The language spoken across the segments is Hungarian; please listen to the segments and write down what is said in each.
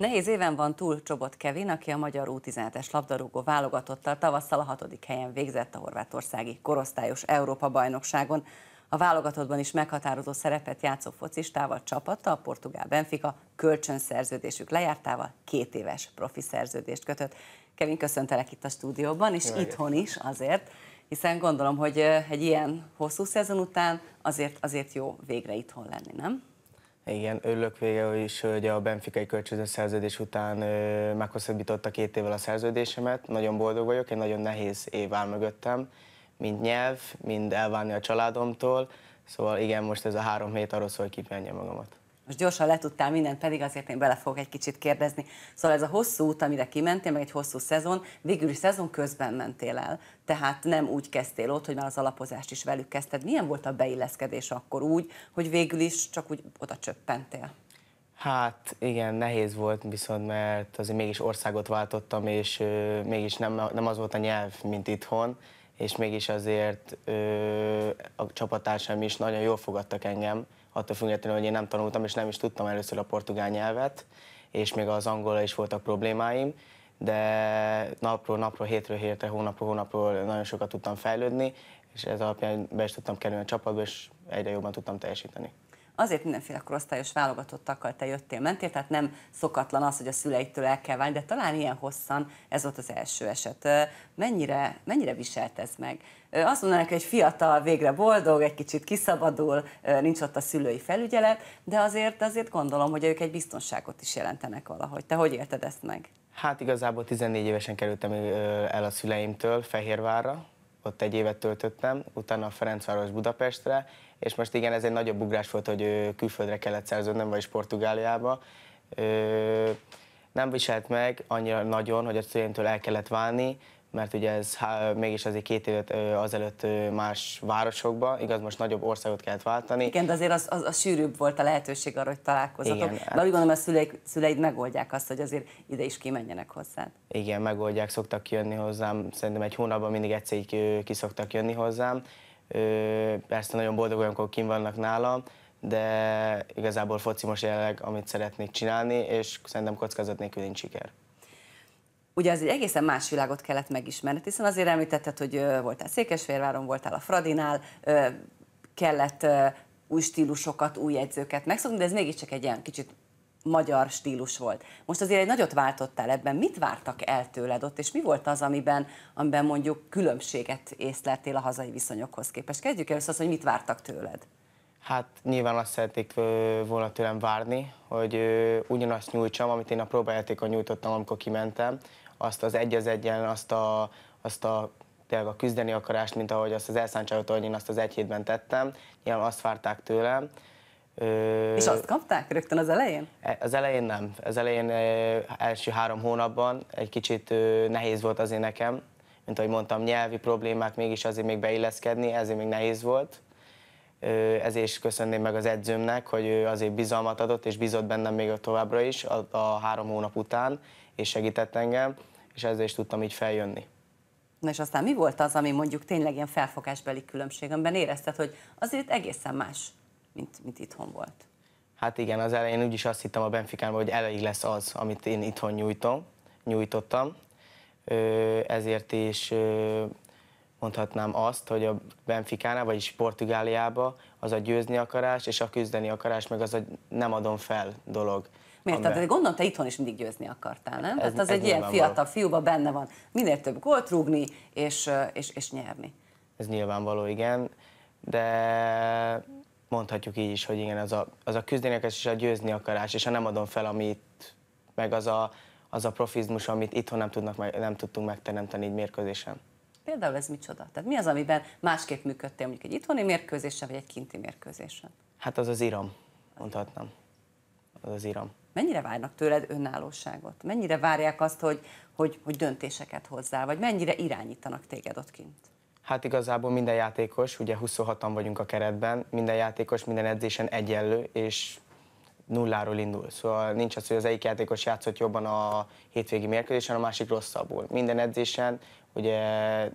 Nehéz éven van túl Csobot Kevin, aki a magyar U17-es labdarúgó válogatottal tavasszal a hatodik helyen végzett a horvátországi korosztályos Európa-bajnokságon. A válogatottban is meghatározó szerepet játszó focistával csapata a portugál Benfica kölcsönszerződésük lejártával két éves profi szerződést kötött. Kevin, köszöntelek itt a stúdióban, és Jaj. itthon is azért, hiszen gondolom, hogy egy ilyen hosszú szezon után azért, azért jó végre itthon lenni, nem? Igen, örülök vége is, hogy a Benfica-i szerződés után meghosszabbította két évvel a szerződésemet. Nagyon boldog vagyok, egy nagyon nehéz év áll mögöttem, mind nyelv, mind elválni a családomtól. Szóval igen, most ez a három hét arról szól, hogy magamat most gyorsan letudtál mindent, pedig azért én bele fogok egy kicsit kérdezni. Szóval ez a hosszú út, amire kimentél, meg egy hosszú szezon, végül is szezon közben mentél el, tehát nem úgy kezdtél ott, hogy már az alapozást is velük kezdted. Milyen volt a beilleszkedés akkor úgy, hogy végül is csak úgy oda csöppentél? Hát igen, nehéz volt viszont, mert azért mégis országot váltottam, és ö, mégis nem, nem az volt a nyelv, mint itthon, és mégis azért ö, a csapatársam is nagyon jól fogadtak engem, attól függetlenül, hogy én nem tanultam, és nem is tudtam először a portugál nyelvet, és még az angolra is voltak problémáim, de napról napról, hétről hétre, hónapról hónapról nagyon sokat tudtam fejlődni, és ez alapján be is tudtam kerülni a csapatba, és egyre jobban tudtam teljesíteni azért mindenféle korosztályos válogatottakkal te jöttél, mentél, tehát nem szokatlan az, hogy a szüleitől el kell válni, de talán ilyen hosszan ez volt az első eset. Mennyire, mennyire viselt ez meg? Azt mondanak, hogy egy fiatal végre boldog, egy kicsit kiszabadul, nincs ott a szülői felügyelet, de azért, azért gondolom, hogy ők egy biztonságot is jelentenek valahogy. Te hogy élted ezt meg? Hát igazából 14 évesen kerültem el a szüleimtől Fehérvárra, ott egy évet töltöttem, utána a Ferencváros Budapestre, és most igen, ez egy nagyobb ugrás volt, hogy külföldre kellett szerződnöm, vagyis Portugáliába. Nem viselt meg annyira nagyon, hogy a szüleimtől el kellett válni, mert ugye ez há, mégis azért két évet azelőtt más városokba, igaz, most nagyobb országot kellett váltani. Igen, de azért az, az, az sűrűbb volt a lehetőség arra, hogy találkozzatok. Igen, hát- de úgy gondolom, a szüleid, szüleid megoldják azt, hogy azért ide is kimenjenek hozzád. Igen, megoldják, szoktak jönni hozzám, szerintem egy hónapban mindig egyszer így ki szoktak jönni hozzám, Persze nagyon boldog, amikor kim vannak nálam, de igazából foci most jelenleg, amit szeretnék csinálni, és szerintem kockázat nélkül nincs siker. Ugye az egy egészen más világot kellett megismerni, hiszen azért említetted, hogy voltál Székesférváron, voltál a Fradinál, kellett új stílusokat, új jegyzőket megszokni, de ez mégiscsak egy ilyen kicsit magyar stílus volt. Most azért egy nagyot váltottál ebben, mit vártak el tőled ott, és mi volt az, amiben, amiben mondjuk különbséget észleltél a hazai viszonyokhoz képest? Kezdjük először azt, hogy mit vártak tőled. Hát nyilván azt szeretnék volna tőlem várni, hogy ugyanazt nyújtsam, amit én a próbajátékon nyújtottam, amikor kimentem, azt az egy az egyen, azt a, azt a tényleg a küzdeni akarást, mint ahogy azt az elszántságot, ahogy én azt az egy hétben tettem. Nyilván azt várták tőlem, és azt kapták rögtön az elején? E, az elején nem. Az elején első három hónapban egy kicsit nehéz volt azért nekem, mint ahogy mondtam, nyelvi problémák, mégis azért még beilleszkedni, ezért még nehéz volt. Ezért is köszönném meg az edzőmnek, hogy ő azért bizalmat adott, és bizott bennem még továbbra is a, a három hónap után, és segített engem, és ezzel is tudtam így feljönni. Na és aztán mi volt az, ami mondjuk tényleg ilyen felfogásbeli különbség, amiben érezted, hogy azért egészen más mint, mint itthon volt. Hát igen, az elején úgyis azt hittem a Benficánban, hogy elég lesz az, amit én itthon nyújtom, nyújtottam. Ezért is mondhatnám azt, hogy a Benficánál, vagyis Portugáliába az a győzni akarás és a küzdeni akarás, meg az a nem adom fel dolog. Miért? Amiben... Tehát gondolom, te itthon is mindig győzni akartál, nem? Ez, hát az ez egy ilyen fiatal való. fiúba benne van, minél több gólt rúgni és, és, és nyerni. Ez nyilvánvaló, igen, de mondhatjuk így is, hogy igen, az a, az a küzdenek és a győzni akarás, és a nem adom fel, amit meg az a, az a profizmus, amit itthon nem, tudnak, nem tudtunk megteremteni így mérkőzésen. Például ez micsoda? Tehát mi az, amiben másképp működtél mondjuk egy itthoni mérkőzésen, vagy egy kinti mérkőzésen? Hát az az iram, mondhatnám. Az az iram. Mennyire várnak tőled önállóságot? Mennyire várják azt, hogy, hogy, hogy döntéseket hozzál? Vagy mennyire irányítanak téged ott kint? Hát igazából minden játékos, ugye 26-an vagyunk a keretben, minden játékos minden edzésen egyenlő, és nulláról indul. Szóval nincs az, hogy az egyik játékos játszott jobban a hétvégi mérkőzésen, a másik rosszabbul. Minden edzésen ugye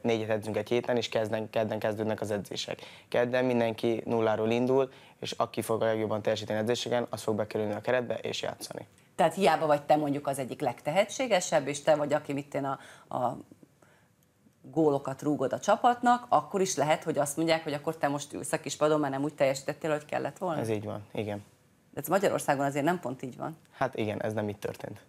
négyet edzünk egy héten, és kezden, kedden kezdődnek az edzések. Kedden mindenki nulláról indul, és aki fog a legjobban teljesíteni edzéseken, az fog bekerülni a keretbe és játszani. Tehát hiába vagy te mondjuk az egyik legtehetségesebb, és te vagy, aki mit én a, a gólokat rúgod a csapatnak, akkor is lehet, hogy azt mondják, hogy akkor te most ülsz a padon, mert nem úgy teljesítettél, hogy kellett volna. Ez így van, igen. De ez Magyarországon azért nem pont így van. Hát igen, ez nem így történt.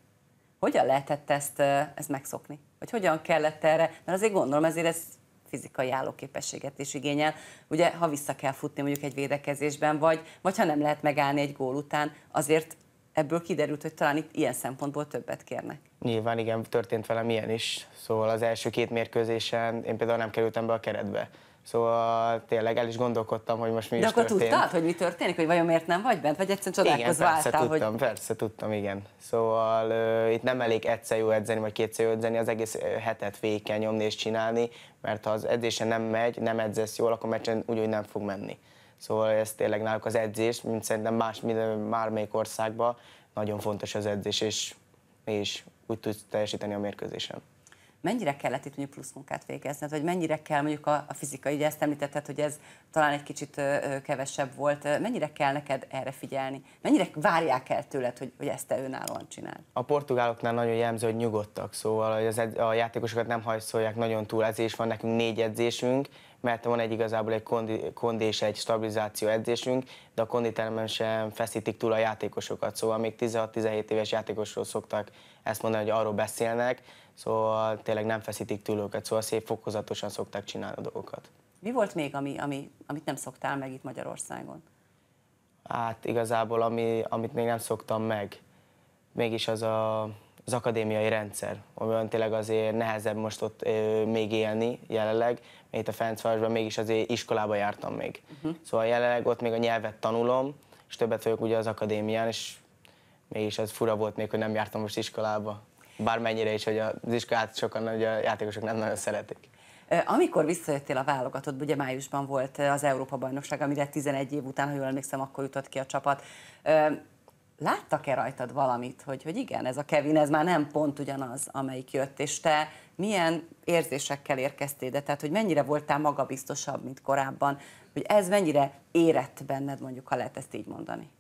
Hogyan lehetett ezt, ezt megszokni? Vagy hogyan kellett erre? Mert azért gondolom, ezért ez fizikai állóképességet is igényel. Ugye, ha vissza kell futni mondjuk egy védekezésben, vagy, vagy ha nem lehet megállni egy gól után, azért ebből kiderült, hogy talán itt ilyen szempontból többet kérnek. Nyilván igen, történt velem ilyen is. Szóval az első két mérkőzésen én például nem kerültem be a keretbe. Szóval tényleg el is gondolkodtam, hogy most mi De is akkor történt. tudtad, hogy mi történik, hogy vajon miért nem vagy bent, vagy egyszerűen csodálkozva igen, persze váltál, tudtam, hogy... persze tudtam, igen. Szóval uh, itt nem elég egyszer jó edzeni, vagy kétszer jó edzeni, az egész hetet végig kell nyomni és csinálni, mert ha az edzésen nem megy, nem edzesz jól, akkor meccsen úgy, hogy nem fog menni. Szóval ez tényleg náluk az edzés, mint szerintem más, mármelyik országban nagyon fontos az edzés, és, és úgy tudsz teljesíteni a mérkőzésen mennyire kellett itt mondjuk plusz munkát végezned, vagy mennyire kell mondjuk a, a fizika, ugye ezt említetted, hogy ez talán egy kicsit ö, kevesebb volt, mennyire kell neked erre figyelni? Mennyire várják el tőled, hogy, hogy ezt te önállóan csináld? A portugáloknál nagyon jellemző, hogy nyugodtak, szóval hogy az ed- a játékosokat nem hajszolják nagyon túl, ezért van nekünk négy edzésünk, mert van egy igazából egy kondi, kondi és egy stabilizáció edzésünk, de a konditermen sem feszítik túl a játékosokat, szóval még 16-17 éves játékosról szoktak ezt mondani, hogy arról beszélnek, szóval tényleg nem feszítik túl őket, szóval szép fokozatosan szokták csinálni a dolgokat. Mi volt még, ami, ami, amit nem szoktál meg itt Magyarországon? Hát igazából, ami, amit még nem szoktam meg, mégis az a, az akadémiai rendszer, amiben tényleg azért nehezebb most ott ö, még élni jelenleg, mert itt a Ferencvárosban mégis azért iskolába jártam még. Uh-huh. Szóval jelenleg ott még a nyelvet tanulom, és többet vagyok ugye az akadémián, és mégis az fura volt még, hogy nem jártam most iskolába. Bármennyire is, hogy az iskolát sokan, hogy a játékosok nem nagyon szeretik. Amikor visszajöttél a válogatott, ugye májusban volt az Európa-bajnokság, amire 11 év után, ha jól emlékszem, akkor jutott ki a csapat. Láttak-e rajtad valamit, hogy, hogy igen, ez a Kevin, ez már nem pont ugyanaz, amelyik jött, és te milyen érzésekkel érkeztél, de tehát, hogy mennyire voltál magabiztosabb, mint korábban, hogy ez mennyire érett benned, mondjuk, ha lehet ezt így mondani?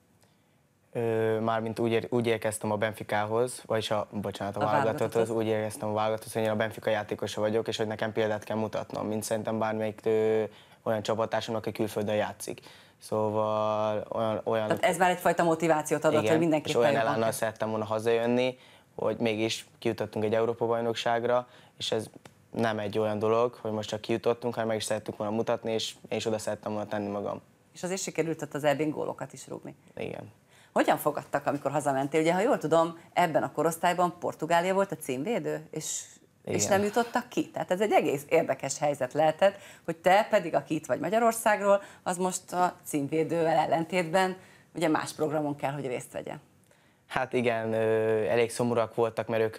mármint úgy, ér, úgy érkeztem a Benficához, vagyis a, bocsánat, a, a válogatotthoz, úgy érkeztem a válogatotthoz, hogy én a Benfica játékosa vagyok, és hogy nekem példát kell mutatnom, mint szerintem bármelyik ö, olyan csapatársamnak, aki külföldön játszik. Szóval olyan... olyan Tehát ez már egyfajta motivációt adott, igen, hogy mindenki és olyan elánnal szerettem volna hazajönni, hogy mégis kijutottunk egy Európa-bajnokságra, és ez nem egy olyan dolog, hogy most csak kijutottunk, hanem meg is szerettük volna mutatni, és én is oda szerettem volna tenni magam. És azért sikerült ott az elbén gólokat is rúgni. Igen. Hogyan fogadtak, amikor hazamentél? Ugye, ha jól tudom, ebben a korosztályban Portugália volt a címvédő, és és nem jutottak ki. Tehát ez egy egész érdekes helyzet lehetett, hogy te pedig, aki itt vagy Magyarországról, az most a címvédővel ellentétben ugye más programon kell, hogy részt vegye. Hát igen, elég szomorúak voltak, mert ők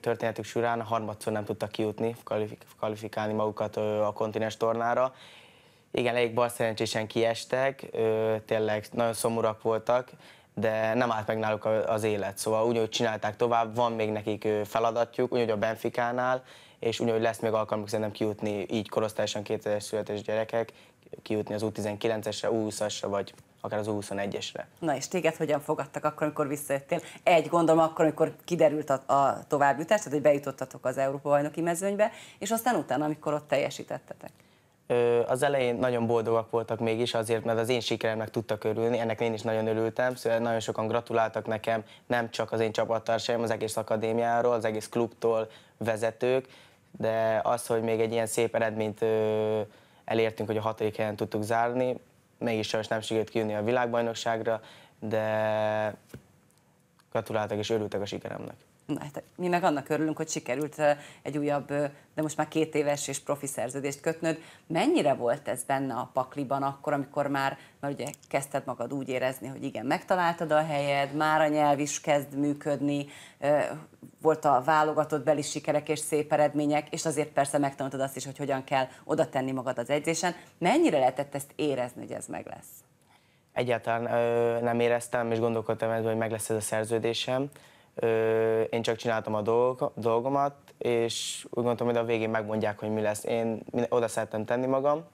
történetük során harmadszor nem tudtak kijutni, kvalifikálni magukat a kontinens tornára, igen, elég bal szerencsésen kiestek, ö, tényleg nagyon szomorúak voltak, de nem állt meg náluk az élet, szóval úgy, hogy csinálták tovább, van még nekik feladatjuk, úgy, hogy a Benficánál, és úgy, hogy lesz még alkalmuk szerintem kijutni így korosztályosan 2000 születés gyerekek, kijutni az U19-esre, U20-asra, vagy akár az U21-esre. Na és téged hogyan fogadtak akkor, amikor visszajöttél? Egy gondolom akkor, amikor kiderült a, a továbbjutás, tehát hogy bejutottatok az Európa bajnoki mezőnybe, és aztán utána, amikor ott teljesítettetek az elején nagyon boldogak voltak mégis, azért, mert az én sikeremnek tudtak örülni, ennek én is nagyon örültem, szóval nagyon sokan gratuláltak nekem, nem csak az én csapattársaim, az egész akadémiáról, az egész klubtól vezetők, de az, hogy még egy ilyen szép eredményt elértünk, hogy a hatodik helyen tudtuk zárni, mégis sajnos nem sikerült kijönni a világbajnokságra, de gratuláltak és örültek a sikeremnek hát mi meg annak örülünk, hogy sikerült egy újabb, de most már két éves és profi szerződést kötnöd. Mennyire volt ez benne a pakliban akkor, amikor már, már ugye kezdted magad úgy érezni, hogy igen, megtaláltad a helyed, már a nyelv is kezd működni, volt a válogatott beli sikerek és szép eredmények, és azért persze megtanultad azt is, hogy hogyan kell oda tenni magad az edzésen. Mennyire lehetett ezt érezni, hogy ez meg lesz? Egyáltalán ö, nem éreztem, és gondolkodtam ezzel, hogy meg lesz ez a szerződésem. Ö, én csak csináltam a dolg, dolgomat, és úgy gondoltam, hogy a végén megmondják, hogy mi lesz. Én oda szerettem tenni magam,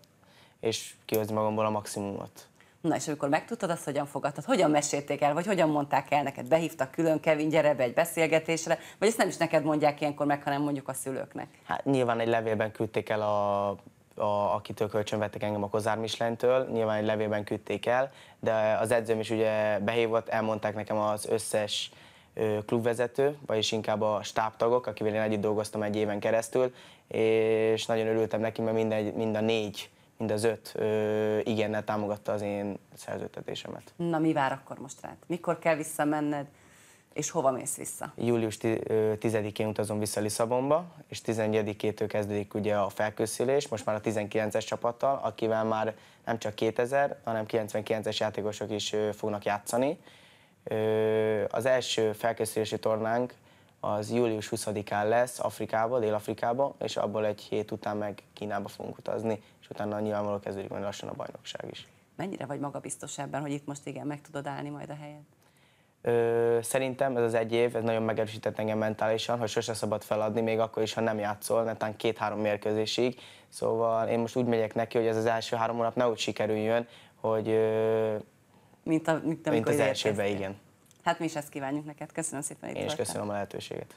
és kihozni magamból a maximumot. Na és amikor megtudtad azt, hogyan fogadtad, hogyan mesélték el, vagy hogyan mondták el neked, behívtak külön Kevin, gyere be egy beszélgetésre, vagy ezt nem is neked mondják ilyenkor meg, hanem mondjuk a szülőknek? Hát nyilván egy levélben küldték el a, a akitől vettek engem a Kozár Mislentől, nyilván egy levélben küldték el, de az edzőm is ugye behívott, elmondták nekem az összes klubvezető, vagyis inkább a stábtagok, akivel én együtt dolgoztam egy éven keresztül, és nagyon örültem neki, mert mind, a, mind a négy mind az öt igennel támogatta az én szerződtetésemet. Na mi vár akkor most rád? Mikor kell visszamenned, és hova mész vissza? Július 10-én utazom vissza Lisszabonba, és 11-től kezdődik ugye a felkészülés, most már a 19-es csapattal, akivel már nem csak 2000, hanem 99-es játékosok is fognak játszani, az első felkészülési tornánk az július 20-án lesz Afrikába, Dél-Afrikába, és abból egy hét után meg Kínába fogunk utazni, és utána nyilvánvaló kezdődik majd lassan a bajnokság is. Mennyire vagy magabiztos ebben, hogy itt most igen, meg tudod állni majd a helyet? Ö, szerintem ez az egy év, ez nagyon megerősített engem mentálisan, hogy sose szabad feladni, még akkor is, ha nem játszol, netán két-három mérkőzésig. Szóval én most úgy megyek neki, hogy ez az első három hónap ne úgy sikerüljön, hogy ö, mint, a, mint Mint az elsőben, igen. Hát mi is ezt kívánjuk neked. Köszönöm szépen, hogy Én is köszönöm a lehetőséget.